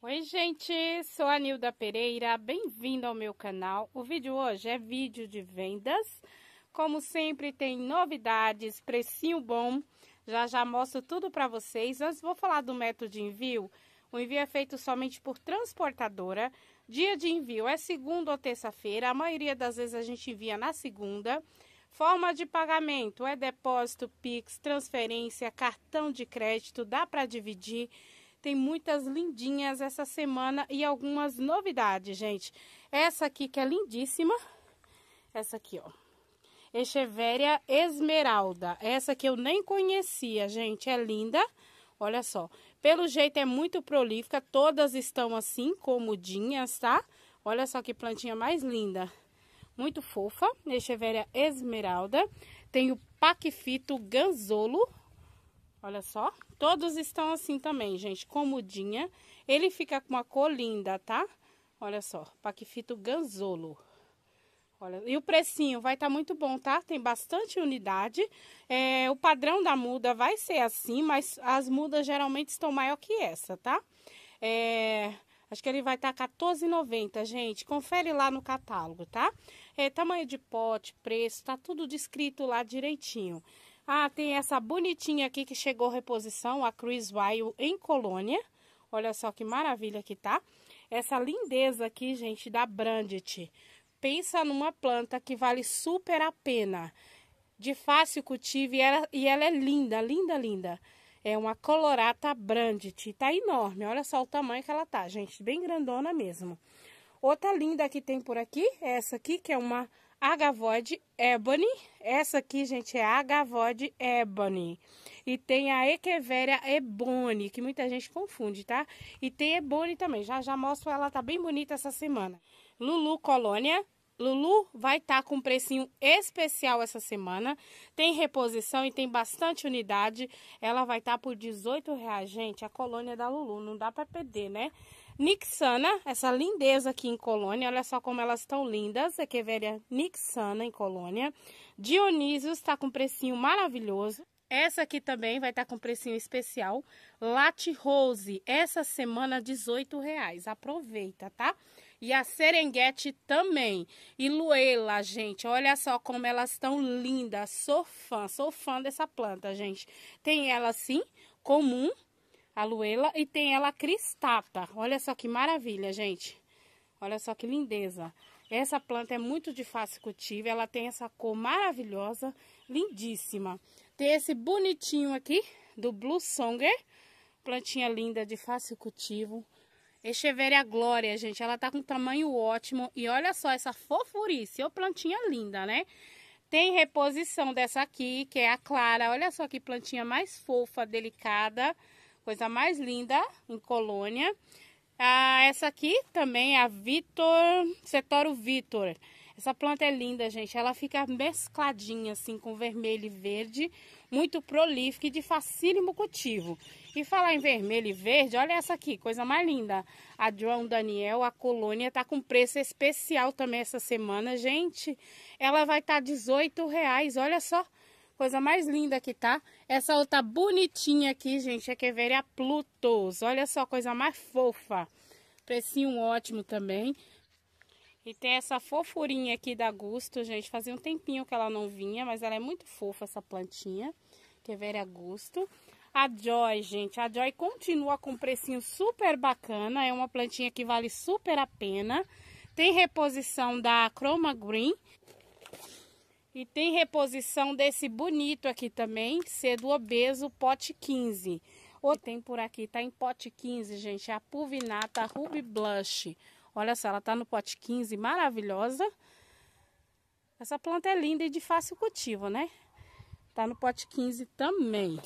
Oi gente, sou a Nilda Pereira, bem-vindo ao meu canal. O vídeo hoje é vídeo de vendas. Como sempre tem novidades, precinho bom. Já já mostro tudo para vocês. Antes vou falar do método de envio. O envio é feito somente por transportadora. Dia de envio é segunda ou terça-feira. A maioria das vezes a gente envia na segunda. Forma de pagamento é depósito, Pix, transferência, cartão de crédito, dá para dividir tem muitas lindinhas essa semana e algumas novidades, gente. Essa aqui que é lindíssima, essa aqui, ó. Echeveria Esmeralda. Essa que eu nem conhecia, gente, é linda. Olha só, pelo jeito é muito prolífica, todas estão assim, comodinhas, tá? Olha só que plantinha mais linda. Muito fofa, Echeveria Esmeralda. Tem o Paquifito Ganzolo, Olha só. Todos estão assim também, gente. Com mudinha, Ele fica com uma cor linda, tá? Olha só. Paquifito ganzolo. Olha, e o precinho vai estar tá muito bom, tá? Tem bastante unidade. É, o padrão da muda vai ser assim, mas as mudas geralmente estão maior que essa, tá? É, acho que ele vai estar tá R$14,90, gente. Confere lá no catálogo, tá? É, tamanho de pote, preço, tá tudo descrito lá direitinho. Ah, tem essa bonitinha aqui que chegou reposição, a Cruz Wild em Colônia. Olha só que maravilha que tá. Essa lindeza aqui, gente, da Brandt. Pensa numa planta que vale super a pena. De fácil cultivo e ela, e ela é linda, linda, linda. É uma colorata Brandt. Tá enorme, olha só o tamanho que ela tá, gente. Bem grandona mesmo. Outra linda que tem por aqui é essa aqui, que é uma Agavod Ebony. É essa aqui, gente, é Agavod Ebony. É e tem a Echeveria Ebony, que muita gente confunde, tá? E tem Ebony também. Já já mostro ela, tá bem bonita essa semana. Lulu Colônia, Lulu vai estar tá com um precinho especial essa semana. Tem reposição e tem bastante unidade. Ela vai estar tá por R$18,00, gente. A colônia da Lulu, não dá para perder, né? Nixana, essa lindeza aqui em Colônia. Olha só como elas estão lindas. Aqui é velha Nixana em Colônia. Dionísios está com um precinho maravilhoso. Essa aqui também vai estar tá com precinho especial. Latte Rose, essa semana R$18,00. Aproveita, Tá? e a Serengeti também. E Luela, gente, olha só como elas estão lindas. Sou fã, sou fã dessa planta, gente. Tem ela assim, comum, a Luela, e tem ela cristata. Olha só que maravilha, gente. Olha só que lindeza. Essa planta é muito de fácil cultivo, ela tem essa cor maravilhosa, lindíssima. Tem esse bonitinho aqui, do Blue Songer, plantinha linda de fácil cultivo. Echeveria é Glória, gente, ela tá com tamanho ótimo. E olha só essa fofurice, ô plantinha linda, né? Tem reposição dessa aqui, que é a Clara. Olha só que plantinha mais fofa, delicada. Coisa mais linda em colônia. Ah, essa aqui também é a Vitor, Setoro Vitor. Essa planta é linda, gente. Ela fica mescladinha, assim, com vermelho e verde muito prolífica e de facílimo cultivo. E falar em vermelho e verde, olha essa aqui, coisa mais linda. A João Daniel, a colônia, tá com preço especial também essa semana, gente. Ela vai estar tá 18 reais, olha só. Coisa mais linda que tá. Essa outra bonitinha aqui, gente, é, é a Plutos. Olha só, coisa mais fofa. Precinho ótimo também. E tem essa fofurinha aqui da Gusto, gente. Fazia um tempinho que ela não vinha, mas ela é muito fofa, essa plantinha. Que é Vera Gusto. A Joy, gente. A Joy continua com um precinho super bacana. É uma plantinha que vale super a pena. Tem reposição da Chroma Green. E tem reposição desse bonito aqui também, cedo obeso, pote 15. O tem por aqui, tá em pote 15, gente, é a Pulvinata Ruby Blush. Olha só, ela está no pote 15, maravilhosa. Essa planta é linda e de fácil cultivo, né? Tá no pote 15 também.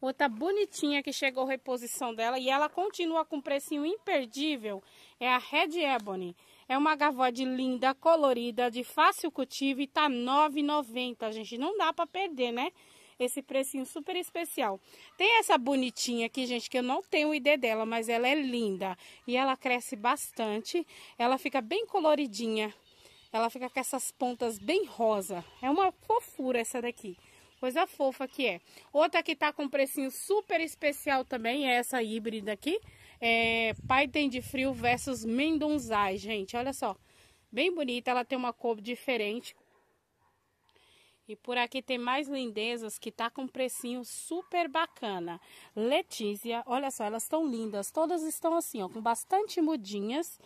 Outra bonitinha que chegou reposição dela e ela continua com um precinho imperdível é a Red Ebony. É uma gavode linda, colorida, de fácil cultivo e tá R$ 9,90, gente. Não dá para perder, né? esse precinho super especial. Tem essa bonitinha aqui, gente, que eu não tenho o ID dela, mas ela é linda. E ela cresce bastante, ela fica bem coloridinha. Ela fica com essas pontas bem rosa. É uma fofura essa daqui. Coisa fofa que é. Outra que tá com precinho super especial também é essa híbrida aqui. É Pai Tem de Frio versus Mendonzai, gente. Olha só. Bem bonita, ela tem uma cor diferente. E por aqui tem mais lindezas que tá com precinho super bacana. Letícia, olha só, elas estão lindas. Todas estão assim, ó, com bastante mudinhas.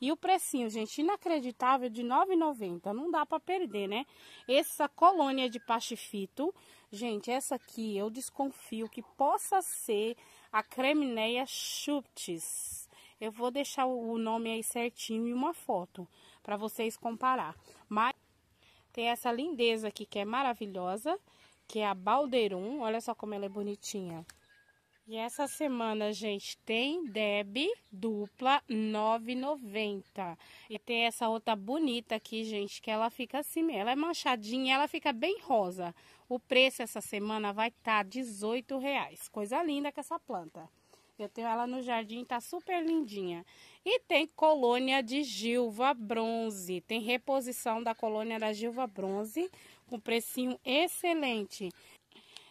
E o precinho, gente, inacreditável de R$ 9,90. Não dá para perder, né? Essa colônia de pachifito, gente, essa aqui eu desconfio que possa ser a Cremineia Chuptis. Eu vou deixar o nome aí certinho e uma foto para vocês comparar. Mas... Tem essa lindeza aqui que é maravilhosa, que é a Balderum. Olha só como ela é bonitinha. E essa semana, gente, tem Deb dupla 9,90. E tem essa outra bonita aqui, gente, que ela fica assim, ela é manchadinha, ela fica bem rosa. O preço essa semana vai estar tá R$18,00. Coisa linda com essa planta. Eu tenho ela no jardim, tá super lindinha. E tem colônia de Gilva Bronze. Tem reposição da colônia da Gilva Bronze com precinho excelente.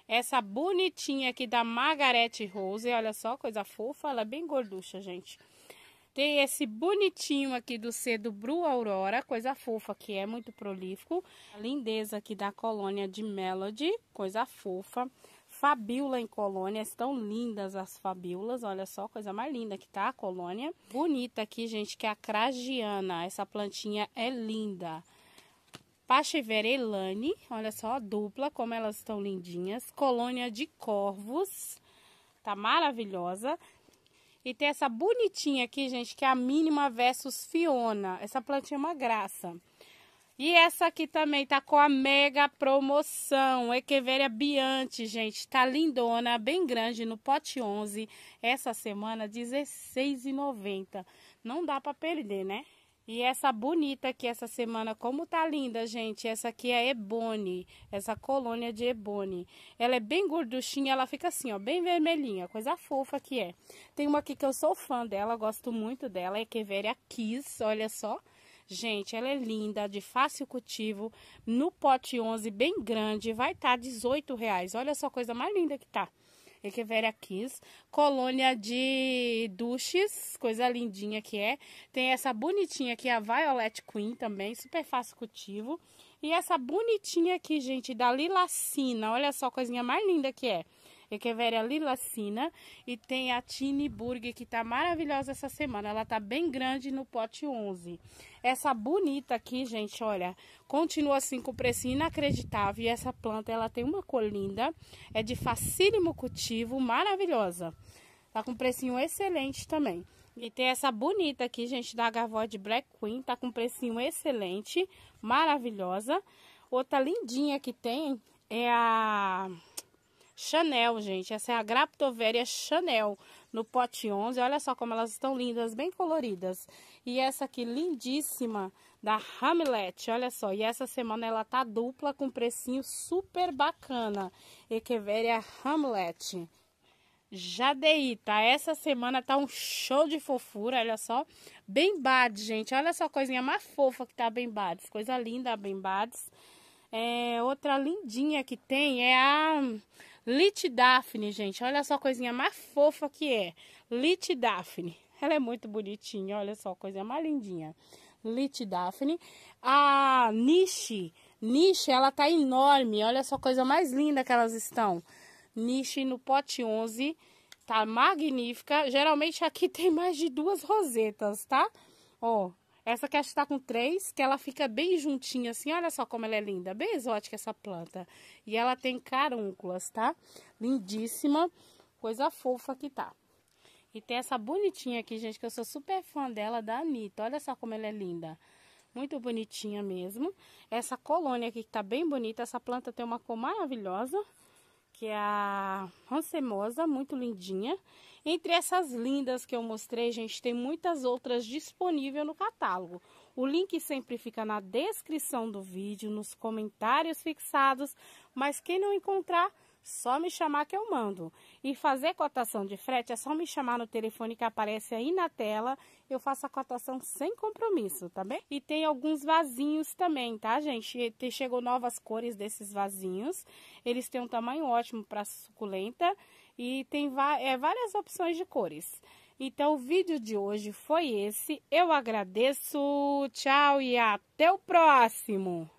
Essa bonitinha aqui da Margarete Rose, olha só, coisa fofa, ela é bem gorducha, gente. Tem esse bonitinho aqui do cedo Bru Aurora, coisa fofa, que é muito prolífico. A lindeza aqui da colônia de Melody, coisa fofa. Fabiola em colônia. Estão lindas as fabiolas. Olha só, coisa mais linda que tá a colônia. Bonita aqui, gente, que é a cragiana. Essa plantinha é linda. Pachevera olha só a dupla, como elas estão lindinhas. Colônia de corvos, tá maravilhosa. E tem essa bonitinha aqui, gente, que é a mínima versus Fiona. Essa plantinha é uma graça. E essa aqui também tá com a mega promoção. Echeveria Biante, gente. Tá lindona, bem grande no pote 11. Essa semana R$16,90. Não dá para perder, né? E essa bonita aqui essa semana, como tá linda, gente. Essa aqui é Ebony, essa colônia de Ebony. Ela é bem gorduchinha, ela fica assim, ó, bem vermelhinha, coisa fofa que é. Tem uma aqui que eu sou fã dela, gosto muito dela, é Keveria Kiss, olha só. Gente, ela é linda, de fácil cultivo, no pote 11 bem grande, vai estar tá R$18,00. Olha só a coisa mais linda que tá. Echeveria Kiss, colônia de duches, coisa lindinha que é. Tem essa bonitinha aqui, a Violet Queen também, super fácil cultivo. E essa bonitinha aqui, gente, da Lilacina, olha só a coisinha mais linda que é. Eu é quero ver a lilacina e tem a Tini Burger, que tá maravilhosa essa semana. Ela tá bem grande no pote 11. Essa bonita aqui, gente, olha, continua assim com preço inacreditável. E essa planta, ela tem uma cor linda, é de facílimo cultivo, maravilhosa. Tá com precinho excelente também. E tem essa bonita aqui, gente, da Gavoid Black Queen. Tá com precinho excelente, maravilhosa. Outra lindinha que tem é a Chanel, gente. Essa é a Graptoveria Chanel no pote 11. Olha só como elas estão lindas, bem coloridas. E essa aqui, lindíssima, da Hamlet. Olha só, e essa semana ela tá dupla com precinho super bacana. Echeveria Hamlet. Jadeita, tá? essa semana tá um show de fofura, olha só. bem Bembades, gente, olha só a coisinha mais fofa que tá bem bads Coisa linda a bads É, outra lindinha que tem é a Lit Daphne, gente. Olha só a coisinha mais fofa que é. Lit Daphne. Ela é muito bonitinha, olha só, a coisa mais lindinha. Lit Daphne, A Nishi. Nishi, ela tá enorme. Olha só, a coisa mais linda que elas estão. Nishi no pote 11. Tá magnífica. Geralmente aqui tem mais de duas rosetas, tá? Ó, essa que está com três, que ela fica bem juntinha assim. Olha só como ela é linda. Bem exótica essa planta. E ela tem carúnculas, tá? Lindíssima. Coisa fofa que tá. E tem essa bonitinha aqui, gente, que eu sou super fã dela, da Anitta. Olha só como ela é linda. Muito bonitinha mesmo. Essa colônia aqui que tá bem bonita. Essa planta tem uma cor maravilhosa que é a rancemosa, muito lindinha. Entre essas lindas que eu mostrei, gente, tem muitas outras disponíveis no catálogo. O link sempre fica na descrição do vídeo, nos comentários fixados, mas quem não encontrar, só me chamar que eu mando. E fazer cotação de frete é só me chamar no telefone que aparece aí na tela. Eu faço a cotação sem compromisso, tá bem? E tem alguns vasinhos também, tá, gente? chegou novas cores desses vasinhos. Eles têm um tamanho ótimo para suculenta e tem é, várias opções de cores. Então, o vídeo de hoje foi esse. Eu agradeço, tchau e até o próximo!